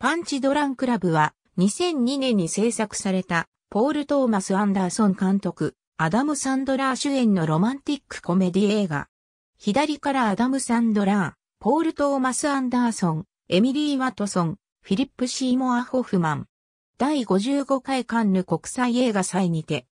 パンチドランクラブは2002年に制作されたポール・トーマス・アンダーソン監督、アダム・サンドラー主演のロマンティックコメディ映画。左からアダム・サンドラー、ポール・トーマス・アンダーソン、エミリー・ワトソン、フィリップ・シーモア・ホフマン。第55回カンヌ国際映画祭にて、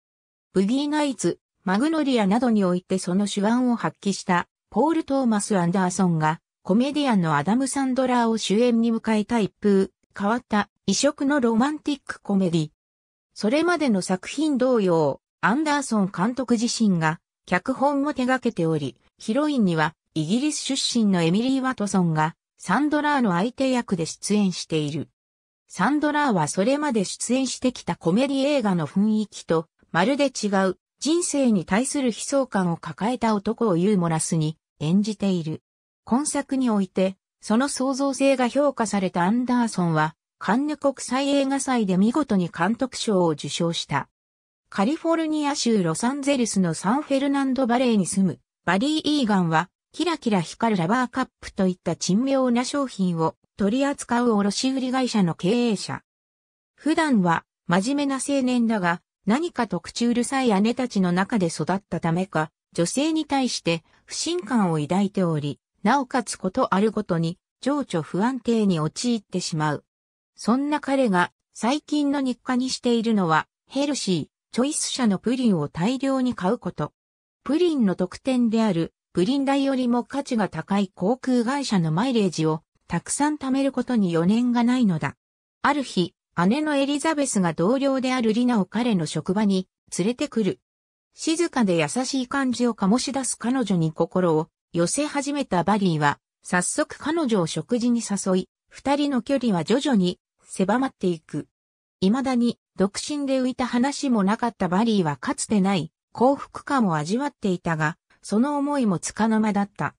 ブギーナイツ、マグノリアなどにおいてその手腕を発揮した、ポール・トーマス・アンダーソンが、コメディアンのアダム・サンドラーを主演に迎えた一風、変わった異色のロマンティックコメディ。それまでの作品同様、アンダーソン監督自身が脚本も手掛けており、ヒロインにはイギリス出身のエミリー・ワトソンがサンドラーの相手役で出演している。サンドラーはそれまで出演してきたコメディ映画の雰囲気とまるで違う人生に対する悲壮感を抱えた男をユーモラスに演じている。今作において、その創造性が評価されたアンダーソンは、カンヌ国際映画祭で見事に監督賞を受賞した。カリフォルニア州ロサンゼルスのサンフェルナンドバレーに住むバリー・イーガンは、キラキラ光るラバーカップといった珍妙な商品を取り扱う卸売会社の経営者。普段は真面目な青年だが、何か特注うるさい姉たちの中で育ったためか、女性に対して不信感を抱いており、なおかつことあるごとに情緒不安定に陥ってしまう。そんな彼が最近の日課にしているのはヘルシー、チョイス社のプリンを大量に買うこと。プリンの特典であるプリン代よりも価値が高い航空会社のマイレージをたくさん貯めることに余念がないのだ。ある日、姉のエリザベスが同僚であるリナを彼の職場に連れてくる。静かで優しい感じを醸し出す彼女に心を寄せ始めたバリーは、早速彼女を食事に誘い、二人の距離は徐々に狭まっていく。未だに独身で浮いた話もなかったバリーはかつてない幸福感を味わっていたが、その思いもつかの間だった。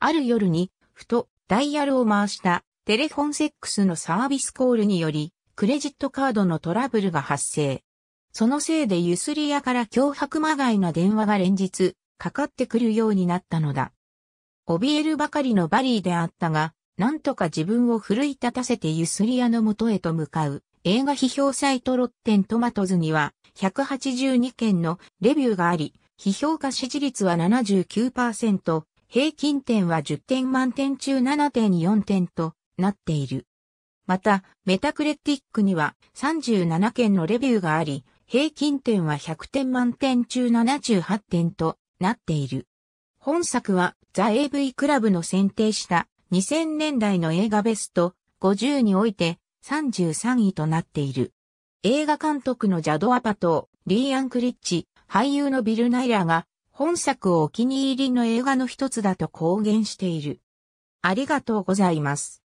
ある夜に、ふとダイヤルを回したテレフォンセックスのサービスコールにより、クレジットカードのトラブルが発生。そのせいでゆすり屋から脅迫まがいな電話が連日かかってくるようになったのだ。怯えるばかりのバリーであったが、なんとか自分を奮い立たせてユスリアの元へと向かう。映画批評サイトロッテントマトズには182件のレビューがあり、批評家支持率は79%、平均点は10点満点中7.4点となっている。また、メタクレティックには37件のレビューがあり、平均点は100点満点中78点となっている。本作はザ・ AV クラブの選定した2000年代の映画ベスト50において33位となっている。映画監督のジャド・アパトー、リー・アンクリッチ、俳優のビル・ナイラーが本作をお気に入りの映画の一つだと公言している。ありがとうございます。